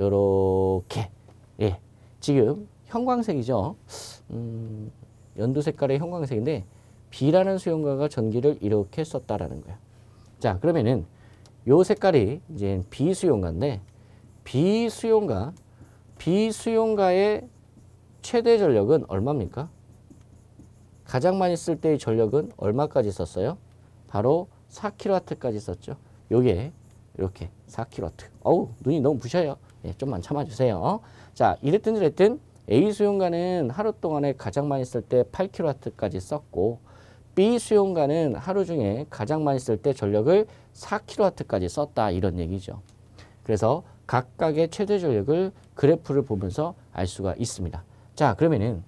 요렇게 예 지금 형광색이죠. 음, 연두 색깔의 형광색인데 B라는 수용가가 전기를 이렇게 썼다라는 거예요. 자 그러면은 요 색깔이 이제 B 수용가인데 B 수용가 B 수용가의 최대 전력은 얼마입니까? 가장 많이 쓸 때의 전력은 얼마까지 썼어요? 바로 4kW까지 썼죠. 요게 이렇게 4kW. 어우 눈이 너무 부셔요. 예, 좀만 참아주세요. 자, 이랬든 저랬든 A 수용가는 하루 동안에 가장 많이 쓸 때 8kW까지 썼고 B 수용가는 하루 중에 가장 많이 쓸 때 전력을 4kW까지 썼다 이런 얘기죠. 그래서 각각의 최대 전력을 그래프를 보면서 알 수가 있습니다. 자 그러면은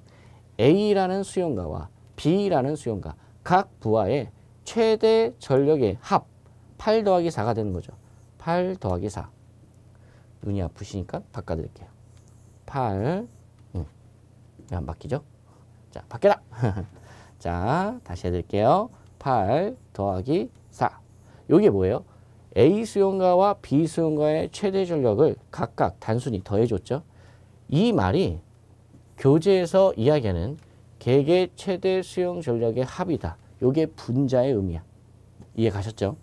A라는 수용가와 B라는 수용가 각 부하의 최대 전력의 합 8 더하기 4가 되는 거죠. 8 더하기 4. 눈이 아프시니까 바꿔드릴게요. 8. 음. 안 바뀌죠? 자, 바뀌라! 자, 다시 해드릴게요. 8 더하기 4. 이게 뭐예요? A 수용가와 B 수용가의 최대 전력을 각각 단순히 더해줬죠. 이 말이 교재에서 이야기하는 개개 최대 수용 전력의 합이다. 이게 분자의 의미야. 이해 가셨죠?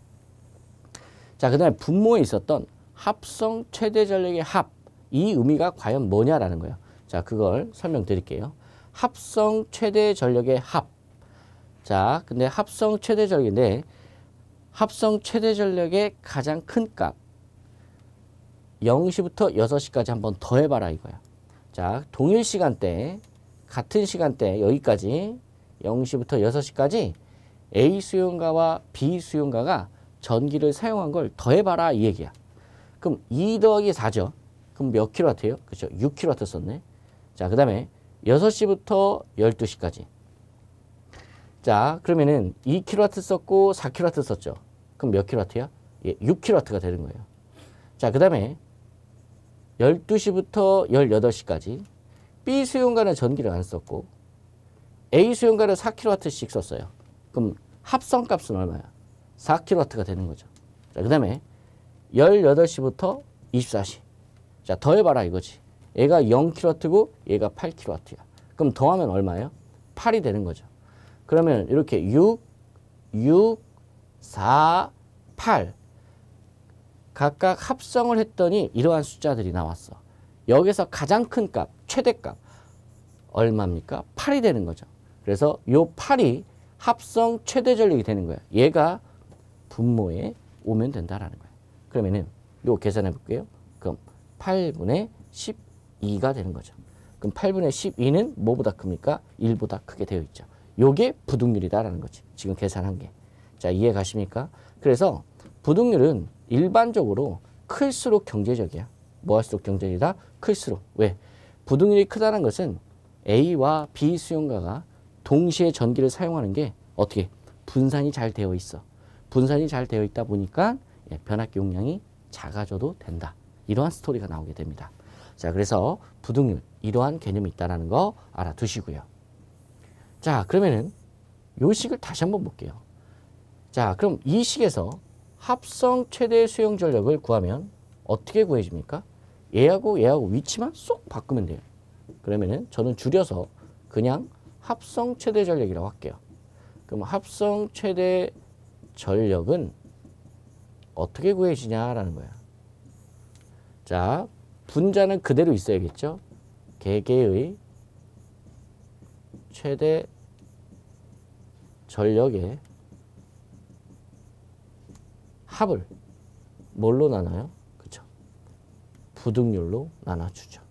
자, 그 다음에 분모에 있었던 합성 최대 전력의 합, 이 의미가 과연 뭐냐라는 거예요. 자, 그걸 설명드릴게요. 합성 최대 전력의 합. 자, 근데 합성 최대 전력인데 합성 최대 전력의 가장 큰 값. 0시부터 6시까지 한번 더해봐라 이거야. 자, 동일 시간대, 같은 시간대 여기까지 0시부터 6시까지 A 수용가와 B 수용가가 전기를 사용한 걸 더해봐라 이 얘기야. 그럼 2 더하기 4죠. 그럼 몇 킬로와트예요? 그렇죠. 6 킬로와트 썼네. 자, 그 다음에 6시부터 12시까지. 자, 그러면은 2 킬로와트 썼고 4 킬로와트 썼죠. 그럼 몇 킬로와트야? 예, 6 킬로와트가 되는 거예요. 자, 그 다음에 12시부터 18시까지 B 수용가는 전기를 안 썼고 A 수용가는 4kW씩 로 썼어요. 그럼 합성값은 얼마야? 4kW가 로 되는 거죠. 자, 그 다음에 18시부터 24시. 자, 더해봐라 이거지. 얘가 0kW고 얘가 8kW야. 그럼 더하면 얼마예요? 8이 되는 거죠. 그러면 이렇게 6, 6, 4, 8 각각 합성을 했더니 이러한 숫자들이 나왔어. 여기서 가장 큰 값, 최대값 얼마입니까? 8이 되는 거죠. 그래서 요 8이 합성 최대 전력이 되는 거야. 얘가 분모에 오면 된다라는 거야. 그러면은 요 계산해 볼게요. 그럼 8분의 12가 되는 거죠. 그럼 8분의 12는 뭐보다 큽니까? 1보다 크게 되어 있죠. 요게 부등률이다라는 거지. 지금 계산한 게. 자, 이해 가십니까? 그래서 부등률은 일반적으로 클수록 경제적이야. 뭐 할수록 경제적이다? 클수록. 왜? 부등률이 크다는 것은 A와 B 수용가가 동시에 전기를 사용하는 게 어떻게? 분산이 잘 되어 있어. 분산이 잘 되어 있다 보니까 예, 변압기 용량이 작아져도 된다. 이러한 스토리가 나오게 됩니다. 자, 그래서 부등률 이러한 개념이 있다는 거 알아두시고요. 자, 그러면은 요 식을 다시 한번 볼게요. 자, 그럼 이 식에서 합성 최대 수용 전력을 구하면 어떻게 구해집니까? 얘하고 얘하고 위치만 쏙 바꾸면 돼요. 그러면은 저는 줄여서 그냥 합성 최대 전력이라고 할게요. 그럼 합성 최대 전력은 어떻게 구해지냐라는 거야. 자, 분자는 그대로 있어야겠죠. 개개의 최대 전력의 합을 뭘로 나눠요? 그렇 부등률로 나눠주죠.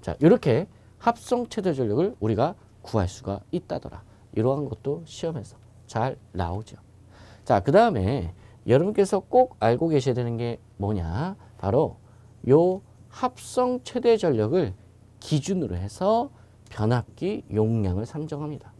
자, 이렇게 합성 최대 전력을 우리가 구할 수가 있다더라. 이러한 것도 시험에서 잘 나오죠. 자, 그 다음에 여러분께서 꼭 알고 계셔야 되는 게 뭐냐 바로 요 합성 최대 전력을 기준으로 해서 변압기 용량을 산정합니다.